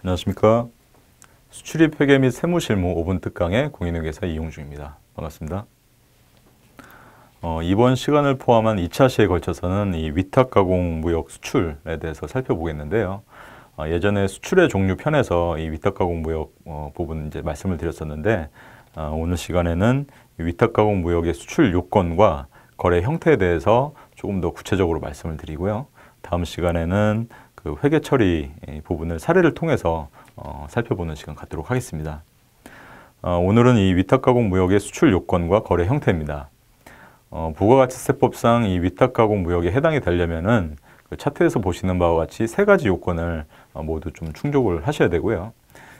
안녕하십니까. 수출입 회계 및 세무실무 5분 특강의 공인회계사 이용주입니다. 반갑습니다. 어, 이번 시간을 포함한 2차 시에 걸쳐서는 이 위탁 가공 무역 수출에 대해서 살펴보겠는데요. 어, 예전에 수출의 종류 편에서 이 위탁 가공 무역 어, 부분 이제 말씀을 드렸었는데 어, 오늘 시간에는 위탁 가공 무역의 수출 요건과 거래 형태에 대해서 조금 더 구체적으로 말씀을 드리고요. 다음 시간에는 그 회계 처리 예, 부분을 사례를 통해서 어, 살펴보는 시간 갖도록 하겠습니다. 어, 오늘은 이 위탁가공 무역의 수출 요건과 거래 형태입니다. 어, 부가가치세법상 이 위탁가공 무역에 해당이 되려면은 그 차트에서 보시는 바와 같이 세 가지 요건을 어, 모두 좀 충족을 하셔야 되고요.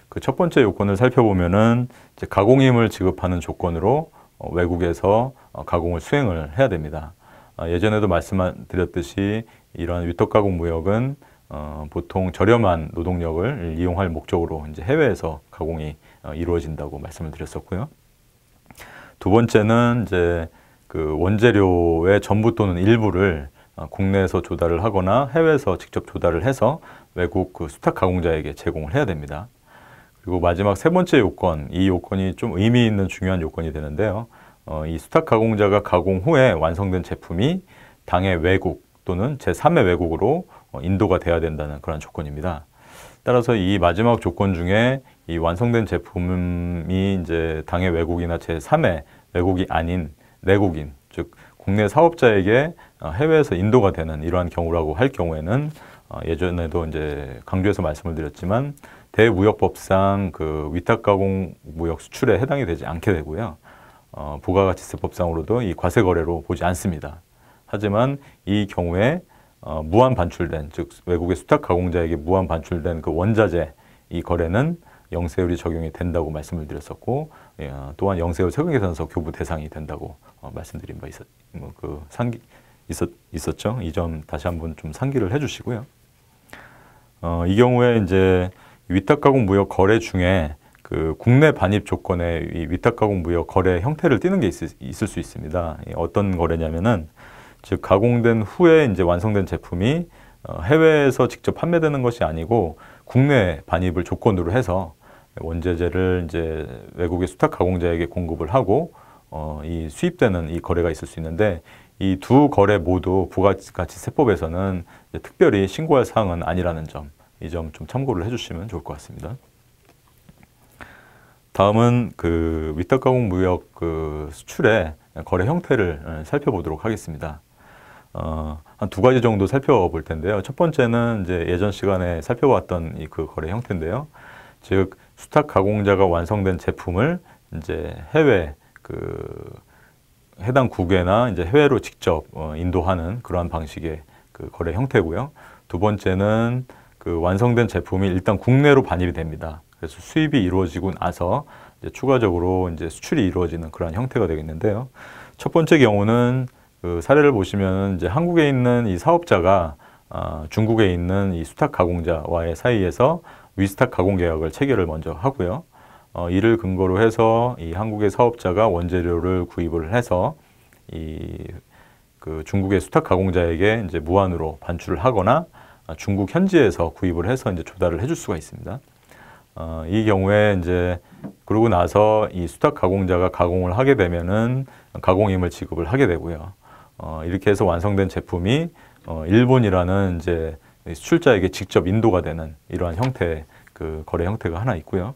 그 첫 번째 요건을 살펴보면은 가공임을 지급하는 조건으로 어, 외국에서 어, 가공을 수행을 해야 됩니다. 예전에도 말씀드렸듯이 이러한 위탁가공 무역은 어, 보통 저렴한 노동력을 이용할 목적으로 이제 해외에서 가공이 어, 이루어진다고 말씀을 드렸었고요. 두 번째는 이제 그 원재료의 전부 또는 일부를 어, 국내에서 조달을 하거나 해외에서 직접 조달을 해서 외국 그 수탁 가공자에게 제공을 해야 됩니다. 그리고 마지막 세 번째 요건, 이 요건이 좀 의미 있는 중요한 요건이 되는데요. 어, 이 수탁 가공자가 가공 후에 완성된 제품이 당해 외국 또는 제3의 외국으로 어, 인도가 돼야 된다는 그런 조건입니다. 따라서 이 마지막 조건 중에 이 완성된 제품이 이제 당해 외국이나 제3의 외국이 아닌 내국인, 즉 국내 사업자에게 어, 해외에서 인도가 되는 이러한 경우라고 할 경우에는 어, 예전에도 이제 강조해서 말씀을 드렸지만 대무역법상 그 위탁가공 무역 수출에 해당이 되지 않게 되고요. 어, 부가가치세법상으로도 이 과세 거래로 보지 않습니다. 하지만 이 경우에 어, 무한 반출된 즉 외국의 수탁 가공자에게 무한 반출된 그 원자재 이 거래는 영세율이 적용이 된다고 말씀을 드렸었고 예, 또한 영세율 세금계산서 교부 대상이 된다고 어, 말씀드린 바 있었 뭐 그 상기 있었 있었죠 이 점 다시 한번 좀 상기를 해주시고요 어, 이 경우에 이제 위탁 가공 무역 거래 중에 그 국내 반입 조건의 위탁 가공 무역 거래 형태를 띠는 게 있, 있을 수 있습니다 예, 어떤 거래냐면은 즉 가공된 후에 이제 완성된 제품이 어, 해외에서 직접 판매되는 것이 아니고 국내 반입을 조건으로 해서 원재재를 이제 외국의 수탁 가공자에게 공급을 하고 어, 이 수입되는 이 거래가 있을 수 있는데 이 두 거래 모두 부가가치 세법에서는 특별히 신고할 사항은 아니라는 점 이 점 좀 참고를 해주시면 좋을 것 같습니다. 다음은 그 위탁 가공 무역 그 수출의 거래 형태를 예, 살펴보도록 하겠습니다. 어, 한 두 가지 정도 살펴볼 텐데요. 첫 번째는 이제 예전 시간에 살펴봤던 이 그 거래 형태인데요. 즉 수탁 가공자가 완성된 제품을 이제 해외 그 해당 국외나 이제 해외로 직접 어, 인도하는 그러한 방식의 그 거래 형태고요. 두 번째는 그 완성된 제품이 일단 국내로 반입이 됩니다. 그래서 수입이 이루어지고 나서 이제 추가적으로 이제 수출이 이루어지는 그런 형태가 되겠는데요. 첫 번째 경우는 그 사례를 보시면 이제 한국에 있는 이 사업자가 아, 중국에 있는 이 수탁 가공자와의 사이에서 위수탁 가공 계약을 체결을 먼저 하고요. 어, 이를 근거로 해서 이 한국의 사업자가 원재료를 구입을 해서 이 그 중국의 수탁 가공자에게 이제 무한으로 반출을 하거나 아, 중국 현지에서 구입을 해서 이제 조달을 해줄 수가 있습니다. 어, 이 경우에 이제 그러고 나서 이 수탁 가공자가 가공을 하게 되면은 가공임을 지급을 하게 되고요. 어, 이렇게 해서 완성된 제품이 어, 일본이라는 이제 수출자에게 직접 인도가 되는 이러한 형태 그 거래 형태가 하나 있고요.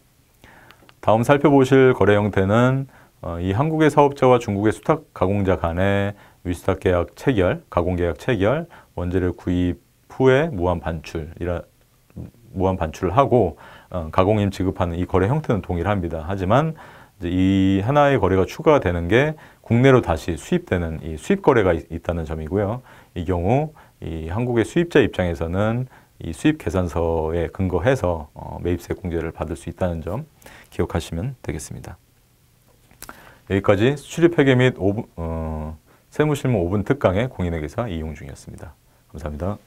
다음 살펴보실 거래 형태는 어, 이 한국의 사업자와 중국의 수탁 가공자 간의 위수탁 계약 체결, 가공 계약 체결, 원재료 구입 후에 무한 반출이라 무한 반출을 하고 어, 가공임 지급하는 이 거래 형태는 동일합니다. 하지만 이 하나의 거래가 추가되는 게 국내로 다시 수입되는 이 수입 거래가 있, 다는 점이고요. 이 경우 이 한국의 수입자 입장에서는 이 수입 계산서에 근거해서 어, 매입세 공제를 받을 수 있다는 점 기억하시면 되겠습니다. 여기까지 수출입 회계 및 오분, 어, 세무실무 5분 특강의 공인회계사 이용 중이었습니다. 감사합니다.